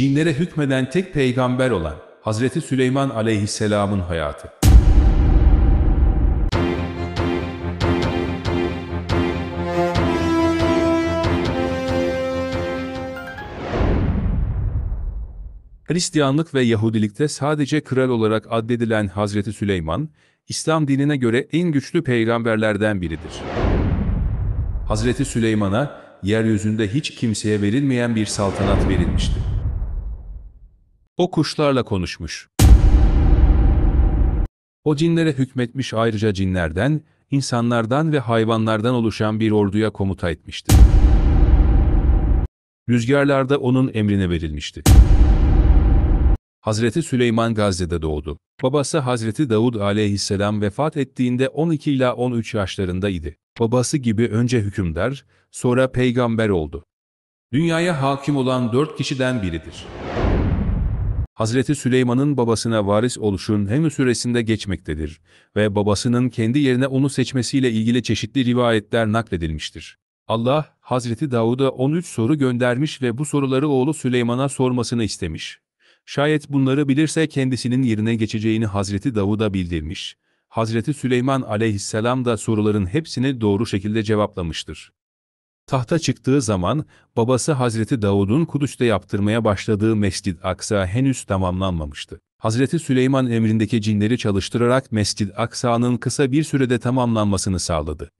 cinlere hükmeden tek peygamber olan Hazreti Süleyman aleyhisselamın hayatı. Hristiyanlık ve Yahudilikte sadece kral olarak addedilen Hazreti Süleyman, İslam dinine göre en güçlü peygamberlerden biridir. Hazreti Süleyman'a yeryüzünde hiç kimseye verilmeyen bir saltanat verilmişti. O kuşlarla konuşmuş. O cinlere hükmetmiş ayrıca cinlerden, insanlardan ve hayvanlardan oluşan bir orduya komuta etmişti. Rüzgarlarda onun emrine verilmişti. Hazreti Süleyman Gazze'de doğdu. Babası Hazreti Davud aleyhisselam vefat ettiğinde 12 ila 13 yaşlarındaydı. Babası gibi önce hükümdar, sonra peygamber oldu. Dünyaya hakim olan dört kişiden biridir. Hazreti Süleyman'ın babasına varis oluşun hem süresinde geçmektedir ve babasının kendi yerine onu seçmesiyle ilgili çeşitli rivayetler nakledilmiştir. Allah, Hazreti Davud'a 13 soru göndermiş ve bu soruları oğlu Süleyman'a sormasını istemiş. Şayet bunları bilirse kendisinin yerine geçeceğini Hazreti Davud'a bildirmiş. Hazreti Süleyman aleyhisselam da soruların hepsini doğru şekilde cevaplamıştır. Tahta çıktığı zaman babası Hazreti Davud'un Kudüs'te yaptırmaya başladığı Mescid Aksa henüz tamamlanmamıştı. Hazreti Süleyman emrindeki cinleri çalıştırarak Mescid Aksa'nın kısa bir sürede tamamlanmasını sağladı.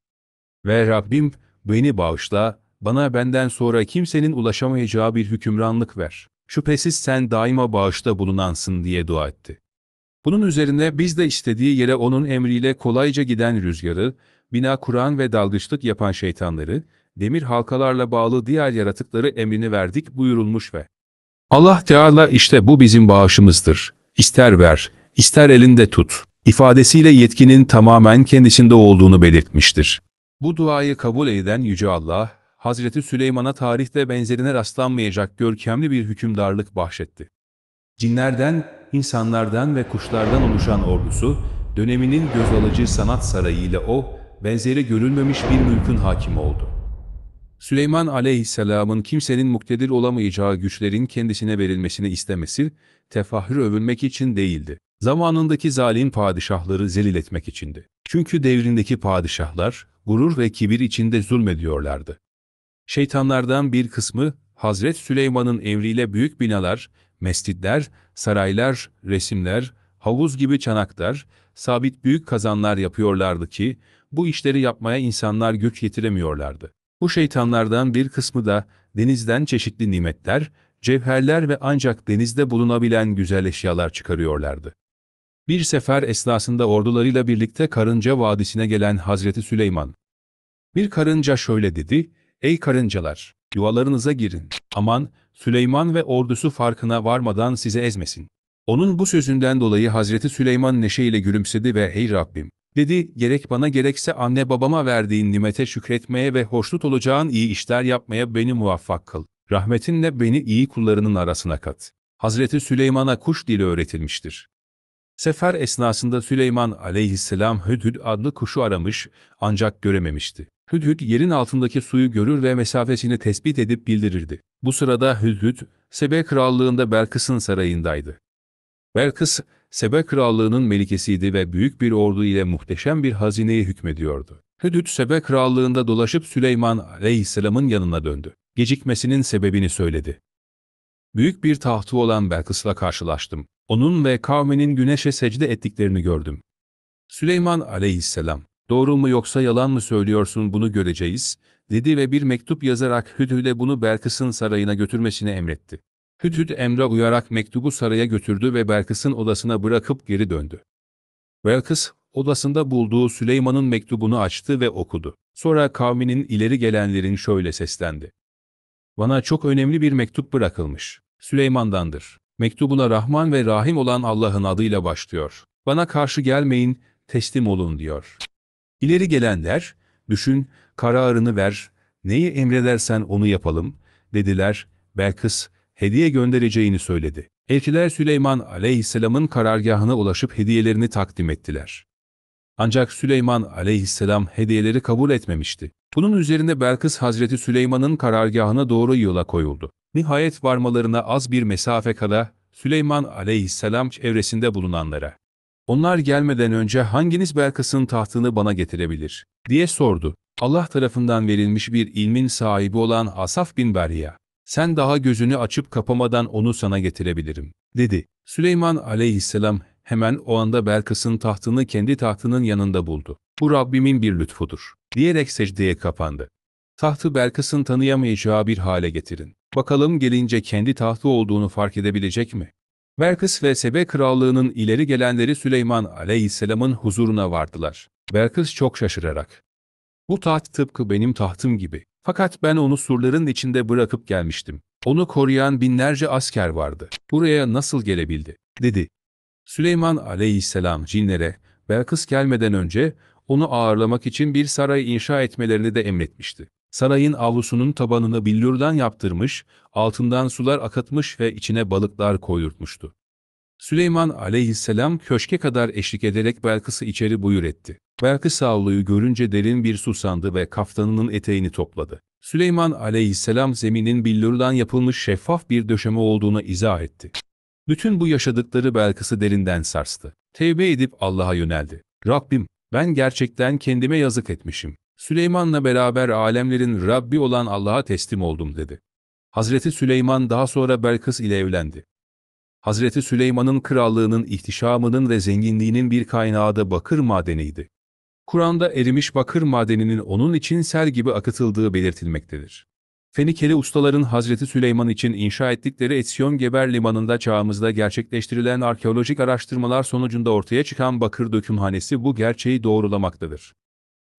Ve Rabbim beni bağışla, bana benden sonra kimsenin ulaşamayacağı bir hükümranlık ver. Şüphesiz sen daima bağışta bulunansın diye dua etti. Bunun üzerine biz de istediği yere onun emriyle kolayca giden rüzgarı, bina kuran ve dalgıçlık yapan şeytanları, demir halkalarla bağlı diğer yaratıkları emrini verdik buyurulmuş ve Allah Teala işte bu bizim bağışımızdır. İster ver, ister elinde tut. İfadesiyle yetkinin tamamen kendisinde olduğunu belirtmiştir. Bu duayı kabul eden Yüce Allah, Hazreti Süleyman'a tarihte benzerine rastlanmayacak görkemli bir hükümdarlık bahşetti. Cinlerden, insanlardan ve kuşlardan oluşan ordusu, döneminin göz alıcı sanat sarayı ile o, benzeri görülmemiş bir mülkün hakim oldu. Süleyman aleyhisselamın kimsenin muktedir olamayacağı güçlerin kendisine verilmesini istemesi, tefahür övülmek için değildi. Zamanındaki zalim padişahları zelil etmek içindi. Çünkü devrindeki padişahlar, gurur ve kibir içinde zulmediyorlardı. Şeytanlardan bir kısmı, Hazret Süleyman'ın emriyle büyük binalar, mescitler, saraylar, resimler, havuz gibi çanaklar, sabit büyük kazanlar yapıyorlardı ki, bu işleri yapmaya insanlar güç yetiremiyorlardı. Bu şeytanlardan bir kısmı da denizden çeşitli nimetler, cevherler ve ancak denizde bulunabilen güzel eşyalar çıkarıyorlardı. Bir sefer esnasında ordularıyla birlikte Karınca Vadisi'ne gelen Hazreti Süleyman. Bir karınca şöyle dedi, ''Ey karıncalar, yuvalarınıza girin. Aman, Süleyman ve ordusu farkına varmadan sizi ezmesin.'' Onun bu sözünden dolayı Hazreti Süleyman neşeyle gülümsedi ve "Ey Rabbim, Dedi, gerek bana gerekse anne babama verdiğin nimete şükretmeye ve hoşnut olacağın iyi işler yapmaya beni muvaffak kıl. Rahmetinle beni iyi kullarının arasına kat. Hazreti Süleyman'a kuş dili öğretilmiştir. Sefer esnasında Süleyman aleyhisselam Hüdhüd adlı kuşu aramış ancak görememişti. Hüdhüd yerin altındaki suyu görür ve mesafesini tespit edip bildirirdi. Bu sırada Hüdhüd, Sebe krallığında Belkıs'ın sarayındaydı. Belkıs, Sebe Krallığı'nın melikesiydi ve büyük bir ordu ile muhteşem bir hazineye hükmediyordu. Hüdüt Sebe Krallığı'nda dolaşıp Süleyman Aleyhisselam'ın yanına döndü. Gecikmesinin sebebini söyledi. Büyük bir tahtı olan Belkıs'la karşılaştım. Onun ve kavminin güneşe secde ettiklerini gördüm. Süleyman Aleyhisselam, doğru mu yoksa yalan mı söylüyorsun bunu göreceğiz, dedi ve bir mektup yazarak Hüdü'yle bunu Belkıs'ın sarayına götürmesini emretti. Hüdhüd emre uyarak mektubu saraya götürdü ve Belkıs'ın odasına bırakıp geri döndü. Belkıs, odasında bulduğu Süleyman'ın mektubunu açtı ve okudu. Sonra kavminin ileri gelenlerin şöyle seslendi. Bana çok önemli bir mektup bırakılmış. Süleyman'dandır. Mektubuna Rahman ve Rahim olan Allah'ın adıyla başlıyor. Bana karşı gelmeyin, teslim olun diyor. İleri gelenler, düşün, kararını ver, neyi emredersen onu yapalım, dediler. Belkıs, hediye göndereceğini söyledi. Elçiler Süleyman aleyhisselamın karargahına ulaşıp hediyelerini takdim ettiler. Ancak Süleyman aleyhisselam hediyeleri kabul etmemişti. Bunun üzerine Belkıs Hazreti Süleyman'ın karargahına doğru yola koyuldu. Nihayet varmalarına az bir mesafe kala Süleyman aleyhisselam çevresinde bulunanlara. Onlar gelmeden önce hanginiz Belkıs'ın tahtını bana getirebilir? diye sordu. Allah tarafından verilmiş bir ilmin sahibi olan Asaf bin Berya. Sen daha gözünü açıp kapamadan onu sana getirebilirim, dedi. Süleyman aleyhisselam hemen o anda Belkıs'ın tahtını kendi tahtının yanında buldu. Bu Rabbimin bir lütfudur, diyerek secdeye kapandı. Tahtı Belkıs'ın tanıyamayacağı bir hale getirin. Bakalım gelince kendi tahtı olduğunu fark edebilecek mi? Belkıs ve Sebe krallığının ileri gelenleri Süleyman aleyhisselamın huzuruna vardılar. Belkıs çok şaşırarak, bu taht tıpkı benim tahtım gibi. Fakat ben onu surların içinde bırakıp gelmiştim. Onu koruyan binlerce asker vardı. Buraya nasıl gelebildi? dedi. Süleyman aleyhisselam cinlere Belkıs gelmeden önce onu ağırlamak için bir saray inşa etmelerini de emretmişti. Sarayın avlusunun tabanını billurdan yaptırmış, altından sular akıtmış ve içine balıklar koyurtmuştu. Süleyman aleyhisselam köşke kadar eşlik ederek Belkıs'ı içeri buyur etti. Belkıs ağlıyı görünce derin bir susandı ve kaftanının eteğini topladı. Süleyman aleyhisselam zeminin billurdan yapılmış şeffaf bir döşeme olduğuna izah etti. Bütün bu yaşadıkları Belkıs'ı derinden sarstı. Tevbe edip Allah'a yöneldi. Rabbim, ben gerçekten kendime yazık etmişim. Süleyman'la beraber alemlerin Rabbi olan Allah'a teslim oldum dedi. Hazreti Süleyman daha sonra Belkıs ile evlendi. Hazreti Süleyman'ın krallığının ihtişamının ve zenginliğinin bir kaynağı da bakır madeniydi. Kur'an'da erimiş bakır madeninin onun için sel gibi akıtıldığı belirtilmektedir. Fenikeli ustaların Hazreti Süleyman için inşa ettikleri Etsion Geber Limanı'nda çağımızda gerçekleştirilen arkeolojik araştırmalar sonucunda ortaya çıkan bakır dökümhanesi bu gerçeği doğrulamaktadır.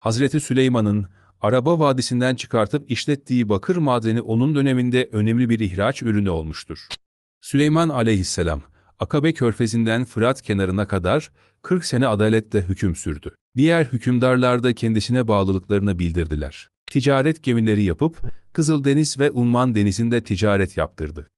Hazreti Süleyman'ın Araba Vadisi'nden çıkartıp işlettiği bakır madeni onun döneminde önemli bir ihraç ürünü olmuştur. Süleyman aleyhisselam, Akabe körfezinden Fırat kenarına kadar 40 sene adaletle hüküm sürdü. Diğer hükümdarlar da kendisine bağlılıklarını bildirdiler. Ticaret gemileri yapıp Kızıldeniz ve Umman denizinde ticaret yaptırdı.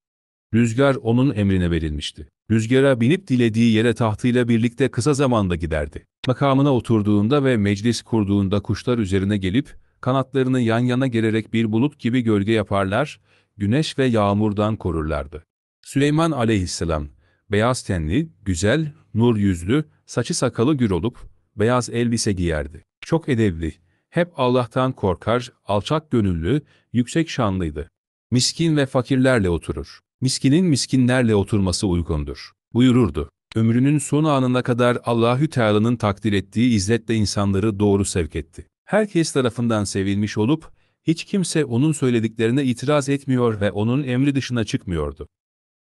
Rüzgar onun emrine verilmişti. Rüzgara binip dilediği yere tahtıyla birlikte kısa zamanda giderdi. Makamına oturduğunda ve meclis kurduğunda kuşlar üzerine gelip kanatlarını yan yana gererek bir bulut gibi gölge yaparlar, güneş ve yağmurdan korurlardı. Süleyman aleyhisselam, beyaz tenli, güzel, nur yüzlü, saçı sakalı gür olup, beyaz elbise giyerdi. Çok edebli, hep Allah'tan korkar, alçak gönüllü, yüksek şanlıydı. Miskin ve fakirlerle oturur. Miskinin miskinlerle oturması uygundur. Buyururdu. Ömrünün son anına kadar Allahü Teala'nın takdir ettiği izzetle insanları doğru sevk etti. Herkes tarafından sevilmiş olup, hiç kimse onun söylediklerine itiraz etmiyor ve onun emri dışına çıkmıyordu.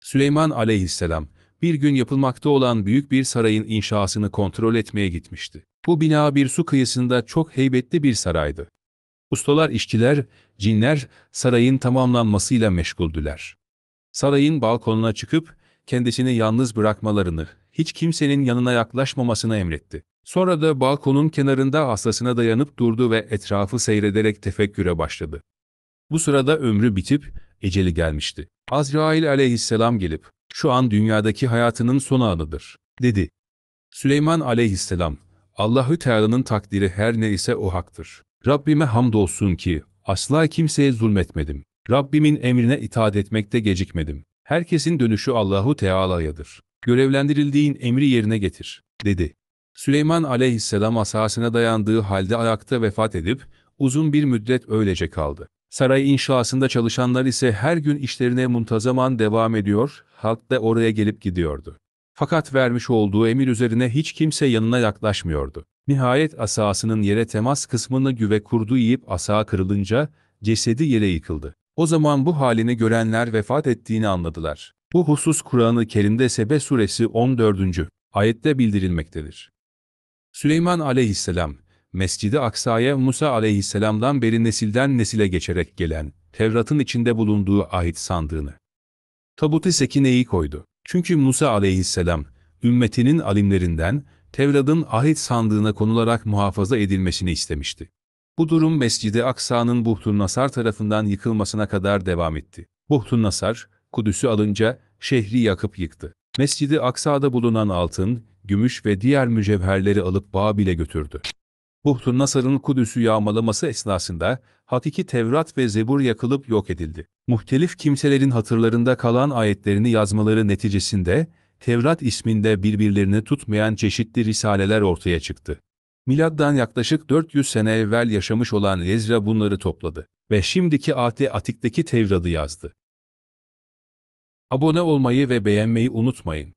Süleyman aleyhisselam, bir gün yapılmakta olan büyük bir sarayın inşasını kontrol etmeye gitmişti. Bu bina bir su kıyısında çok heybetli bir saraydı. Ustalar, işçiler, cinler sarayın tamamlanmasıyla meşguldüler. Sarayın balkonuna çıkıp kendisini yalnız bırakmalarını, hiç kimsenin yanına yaklaşmamasını emretti. Sonra da balkonun kenarında aslasına dayanıp durdu ve etrafı seyrederek tefekküre başladı. Bu sırada ömrü bitip eceli gelmişti. Azrail aleyhisselam gelip, şu an dünyadaki hayatının son anıdır, dedi. Süleyman aleyhisselam, Allahü Teala'nın takdiri her ne ise o haktır. Rabbime hamdolsun ki, asla kimseye zulmetmedim. Rabbimin emrine itaat etmekte gecikmedim. Herkesin dönüşü Allahu Teala'yadır. Görevlendirildiğin emri yerine getir, dedi. Süleyman aleyhisselam asasına dayandığı halde ayakta vefat edip, uzun bir müddet öylece kaldı. Saray inşasında çalışanlar ise her gün işlerine muntazaman devam ediyor, halk da oraya gelip gidiyordu. Fakat vermiş olduğu emir üzerine hiç kimse yanına yaklaşmıyordu. Nihayet asasının yere temas kısmını güve kurdu yiyip asa kırılınca cesedi yere yıkıldı. O zaman bu halini görenler vefat ettiğini anladılar. Bu husus Kur'an-ı Kerim'de Sebe suresi 14. ayette bildirilmektedir. Süleyman aleyhisselam Mescid-i Aksa'ya Musa aleyhisselamdan beri nesilden nesile geçerek gelen, Tevrat'ın içinde bulunduğu ait sandığını. Tabutu sekineyi koydu. Çünkü Musa aleyhisselam, ümmetinin alimlerinden Tevrat'ın ahit sandığına konularak muhafaza edilmesini istemişti. Bu durum Mescid-i Aksa'nın Buhtun Nasar tarafından yıkılmasına kadar devam etti. Buhtun Nasar, Kudüs'ü alınca şehri yakıp yıktı. Mescid-i Aksa'da bulunan altın, gümüş ve diğer mücevherleri alıp Babil'e götürdü. Buhtun Nasar'ın Kudüs'ü yağmalaması esnasında hakiki Tevrat ve Zebur yakılıp yok edildi. Muhtelif kimselerin hatırlarında kalan ayetlerini yazmaları neticesinde Tevrat isminde birbirlerini tutmayan çeşitli risaleler ortaya çıktı. Milattan yaklaşık 400 sene evvel yaşamış olan Ezra bunları topladı ve şimdiki Ati Atik'teki Tevrat'ı yazdı. Abone olmayı ve beğenmeyi unutmayın.